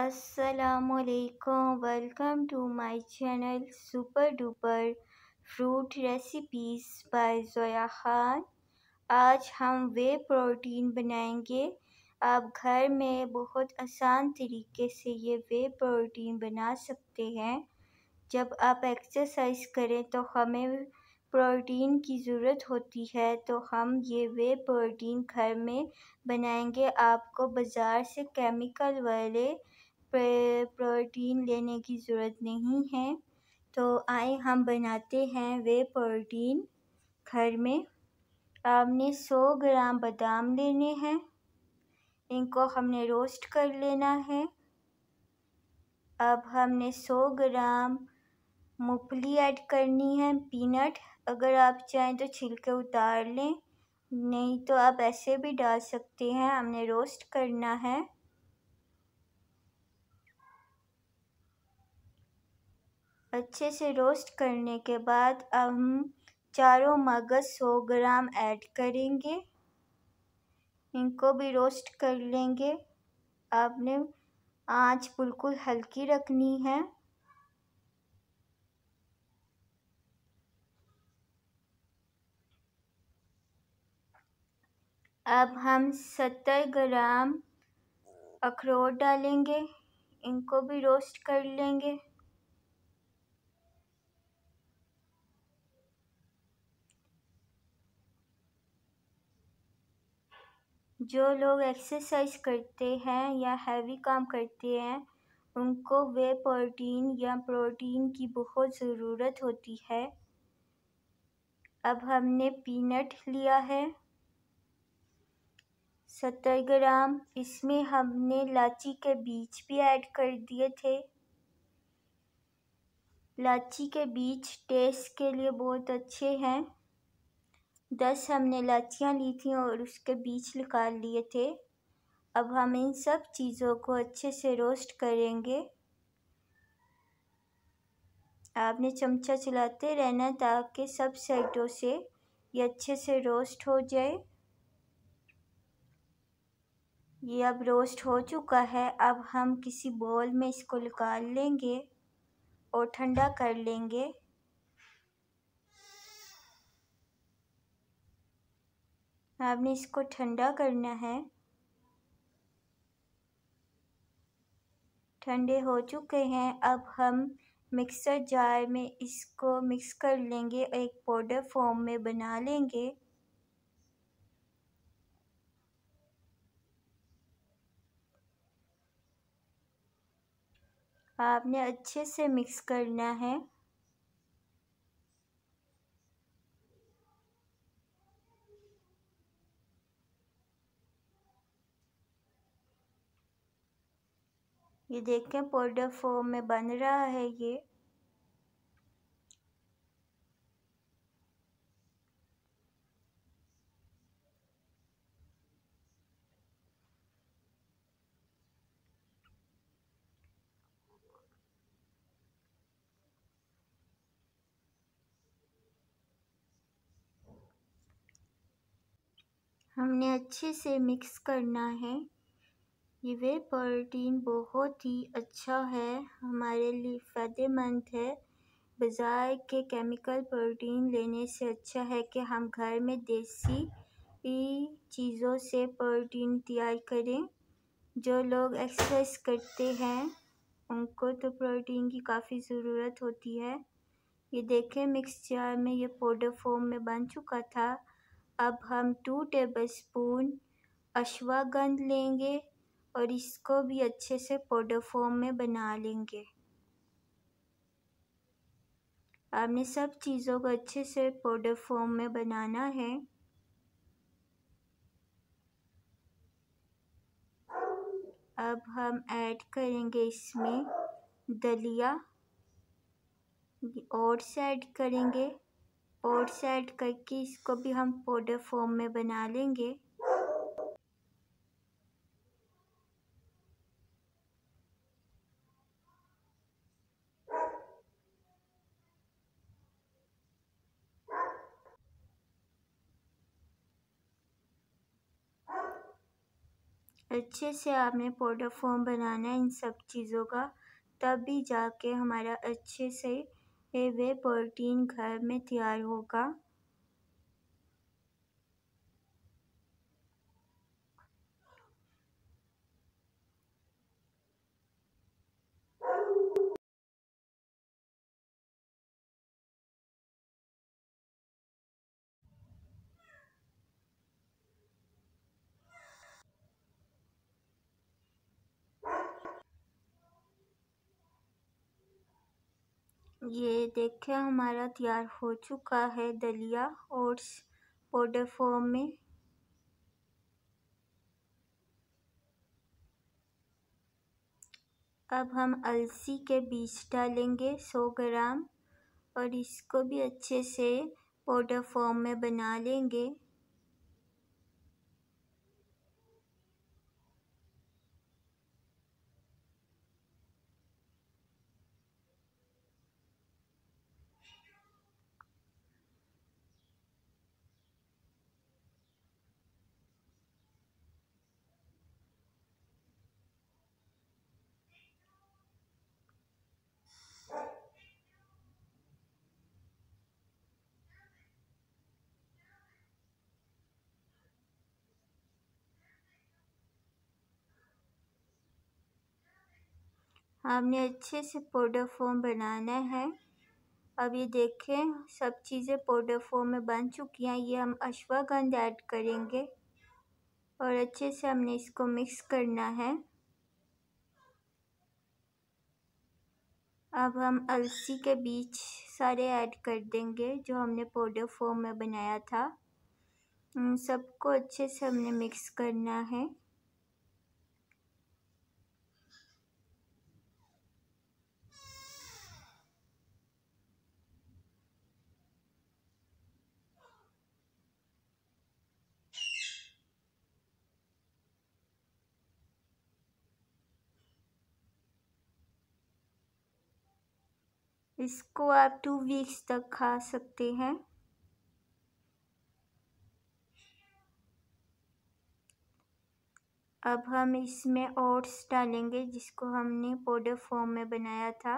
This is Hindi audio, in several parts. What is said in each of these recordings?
असलकम welcome to my channel super duper fruit recipes by Zoya Khan आज हम वे प्रोटीन बनाएंगे आप घर में बहुत आसान तरीके से ये वे प्रोटीन बना सकते हैं जब आप एक्सरसाइज करें तो हमें प्रोटीन की ज़रूरत होती है तो हम ये वे प्रोटीन घर में बनाएंगे आपको बाज़ार से केमिकल वाले पे प्रोटीन लेने की ज़रूरत नहीं है तो आए हम बनाते हैं वे प्रोटीन घर में आपने सौ ग्राम बादाम लेने हैं इनको हमने रोस्ट कर लेना है अब हमने सौ ग्राम मूंगफली ऐड करनी है पीनट अगर आप चाहें तो छिलके उतार लें नहीं तो आप ऐसे भी डाल सकते हैं हमने रोस्ट करना है अच्छे से रोस्ट करने के बाद अब हम चारों मगज़ सौ ग्राम ऐड करेंगे इनको भी रोस्ट कर लेंगे आपने आंच बिल्कुल हल्की रखनी है अब हम सत्तर ग्राम अखरोट डालेंगे इनको भी रोस्ट कर लेंगे जो लोग एक्सरसाइज करते हैं या हैवी काम करते हैं उनको वे प्रोटीन या प्रोटीन की बहुत ज़रूरत होती है अब हमने पीनट लिया है सत्तर ग्राम इसमें हमने लाची के बीज भी ऐड कर दिए थे लाची के बीज टेस्ट के लिए बहुत अच्छे हैं दस हमने लाठियाँ ली थी और उसके बीच निकाल लिए थे अब हम इन सब चीज़ों को अच्छे से रोस्ट करेंगे आपने चमचा चलाते रहना ताकि सब साइडों से ये अच्छे से रोस्ट हो जाए ये अब रोस्ट हो चुका है अब हम किसी बॉल में इसको निकाल लेंगे और ठंडा कर लेंगे आपने इसको ठंडा करना है ठंडे हो चुके हैं अब हम मिक्सर जार में इसको मिक्स कर लेंगे और एक पाउडर फॉर्म में बना लेंगे आपने अच्छे से मिक्स करना है ये देखें पाउडर फॉर्म में बन रहा है ये हमने अच्छे से मिक्स करना है ये प्रोटीन बहुत ही अच्छा है हमारे लिए फ़ायदेमंद है बाज़ार के केमिकल प्रोटीन लेने से अच्छा है कि हम घर में देसी चीज़ों से प्रोटीन तैयार करें जो लोग एक्सरसाइज करते हैं उनको तो प्रोटीन की काफ़ी ज़रूरत होती है ये देखें मिक्स जार में ये पाउडर फॉर्म में बन चुका था अब हम टू टेबल स्पून अश्वागंध लेंगे और इसको भी अच्छे से पाउडर फॉर्म में बना लेंगे आपने सब चीज़ों को अच्छे से पाउडर फॉर्म में बनाना है अब हम ऐड करेंगे इसमें दलिया ओट्स ऐड करेंगे ओट्स ऐड करके इसको भी हम पाउडर फॉर्म में बना लेंगे अच्छे से आपने पोर्टा फॉर्म बनाना है इन सब चीज़ों का तब भी जाके हमारा अच्छे से वे प्रोटीन घर में तैयार होगा ये देखिए हमारा तैयार हो चुका है दलिया ओट्स पाउडर फॉर्म में अब हम अलसी के बीज डालेंगे 100 ग्राम और इसको भी अच्छे से पाउडर फॉर्म में बना लेंगे हमने अच्छे से पाउडर फॉर्म बनाना है अब ये देखें सब चीज़ें पाउडर फॉर्म में बन चुकी हैं ये हम अश्वागंध ऐड करेंगे और अच्छे से हमने इसको मिक्स करना है अब हम अलसी के बीच सारे ऐड कर देंगे जो हमने पाउडर फॉर्म में बनाया था सबको अच्छे से हमने मिक्स करना है इसको आप टू वीक्स तक खा सकते हैं अब हम इसमें ओट्स डालेंगे जिसको हमने पाउडर फॉर्म में बनाया था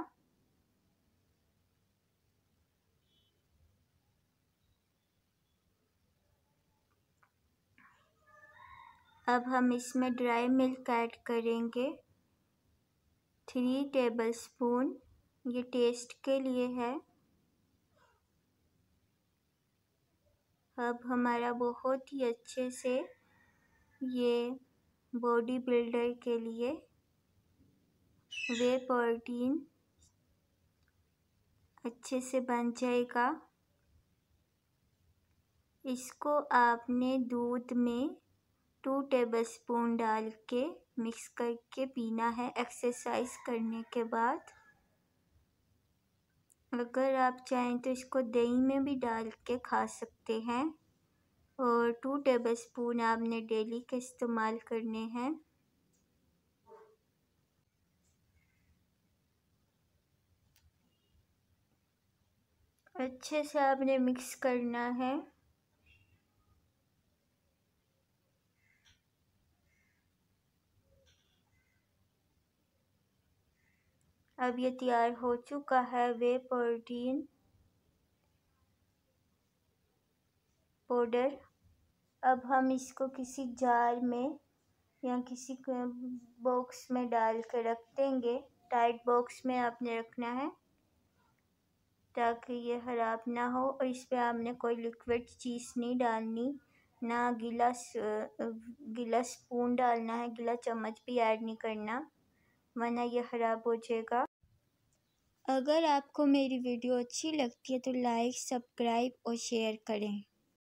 अब हम इसमें ड्राई मिल्क ऐड करेंगे थ्री टेबलस्पून ये टेस्ट के लिए है अब हमारा बहुत ही अच्छे से ये बॉडी बिल्डर के लिए वे प्रोटीन अच्छे से बन जाएगा इसको आपने दूध में टू टेबलस्पून डाल के मिक्स करके पीना है एक्सरसाइज करने के बाद अगर आप चाहें तो इसको दही में भी डाल के खा सकते हैं और टू टेबल स्पून आपने डेली के इस्तेमाल करने हैं अच्छे से आपने मिक्स करना है अब ये तैयार हो चुका है वे प्रोटीन पाउडर अब हम इसको किसी जार में या किसी बॉक्स में डाल के रख देंगे टाइट बॉक्स में आपने रखना है ताकि ये ख़राब ना हो और इस पर आपने कोई लिक्विड चीज़ नहीं डालनी ना गिला गिला स्पून डालना है गिला चम्मच भी ऐड नहीं करना वरना ये ख़राब हो जाएगा अगर आपको मेरी वीडियो अच्छी लगती है तो लाइक सब्सक्राइब और शेयर करें